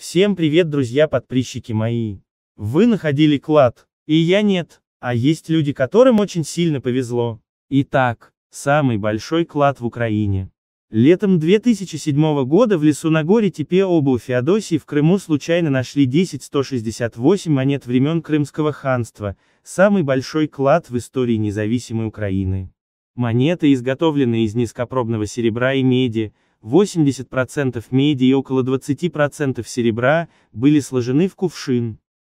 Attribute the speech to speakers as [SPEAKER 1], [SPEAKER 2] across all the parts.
[SPEAKER 1] Всем привет, друзья, подписчики мои. Вы находили клад, и я нет, а есть люди, которым очень сильно повезло. Итак, самый большой клад в Украине. Летом 2007 года в лесу на горе Типе-Обу Феодосии в Крыму случайно нашли 10-168 монет времен Крымского ханства, самый большой клад в истории независимой Украины. Монеты, изготовленные из низкопробного серебра и меди, 80% меди и около 20% серебра, были сложены в кувшин.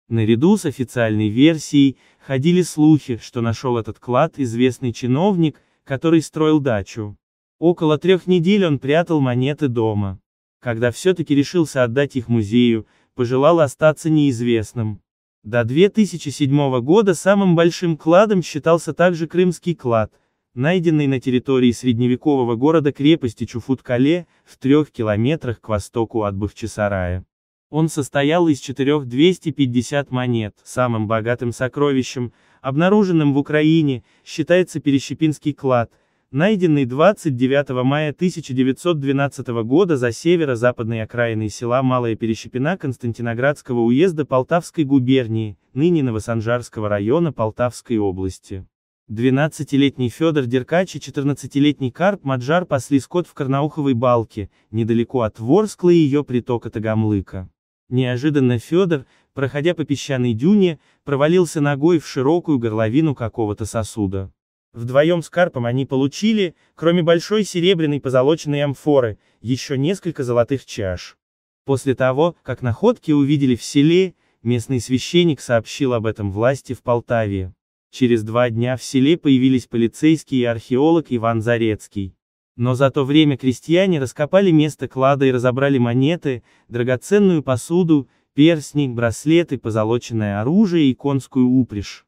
[SPEAKER 1] Наряду с официальной версией, ходили слухи, что нашел этот клад известный чиновник, который строил дачу. Около трех недель он прятал монеты дома. Когда все-таки решился отдать их музею, пожелал остаться неизвестным. До 2007 года самым большим кладом считался также крымский клад, найденный на территории средневекового города-крепости Чуфут-Кале, в трех километрах к востоку от Бахчисарая. Он состоял из четырех 250 монет. Самым богатым сокровищем, обнаруженным в Украине, считается Перещепинский клад, найденный 29 мая 1912 года за северо-западной окраиной села Малая Перещепина Константиноградского уезда Полтавской губернии, ныне Новосанжарского района Полтавской области. 12-летний Федор Деркач и 14-летний Карп Маджар пасли скот в Карнауховой балке, недалеко от Ворскла и ее притока Тагамлыка. Неожиданно Федор, проходя по песчаной дюне, провалился ногой в широкую горловину какого-то сосуда. Вдвоем с Карпом они получили, кроме большой серебряной позолоченной амфоры, еще несколько золотых чаш. После того, как находки увидели в селе, местный священник сообщил об этом власти в Полтаве. Через два дня в селе появились полицейский и археолог Иван Зарецкий. Но за то время крестьяне раскопали место клада и разобрали монеты, драгоценную посуду, перстни, браслеты, позолоченное оружие и конскую упряжь.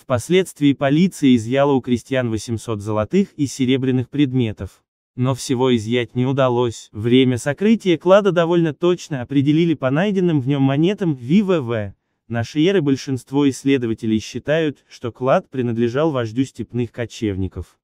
[SPEAKER 1] Впоследствии полиция изъяла у крестьян 800 золотых и серебряных предметов. Но всего изъять не удалось, время сокрытия клада довольно точно определили по найденным в нем монетам ВВВ нашей эры большинство исследователей считают, что клад принадлежал вождю степных кочевников.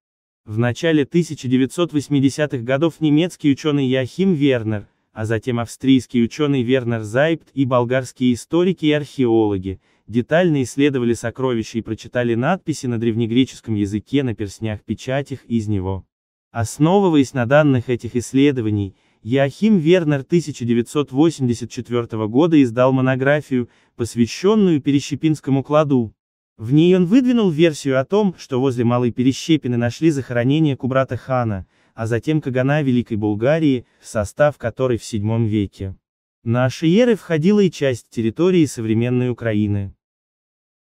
[SPEAKER 1] В начале 1980-х годов немецкий ученый Яхим Вернер, а затем австрийский ученый Вернер Зайпт и болгарские историки и археологи, детально исследовали сокровища и прочитали надписи на древнегреческом языке на перснях печатях из него. Основываясь на данных этих исследований, Яхим Вернер 1984 года издал монографию, посвященную Перещепинскому кладу. В ней он выдвинул версию о том, что возле Малой Перещепины нашли захоронение Кубрата хана, а затем Кагана Великой Булгарии, в состав которой в VII веке. Нашей эры входила и часть территории современной Украины.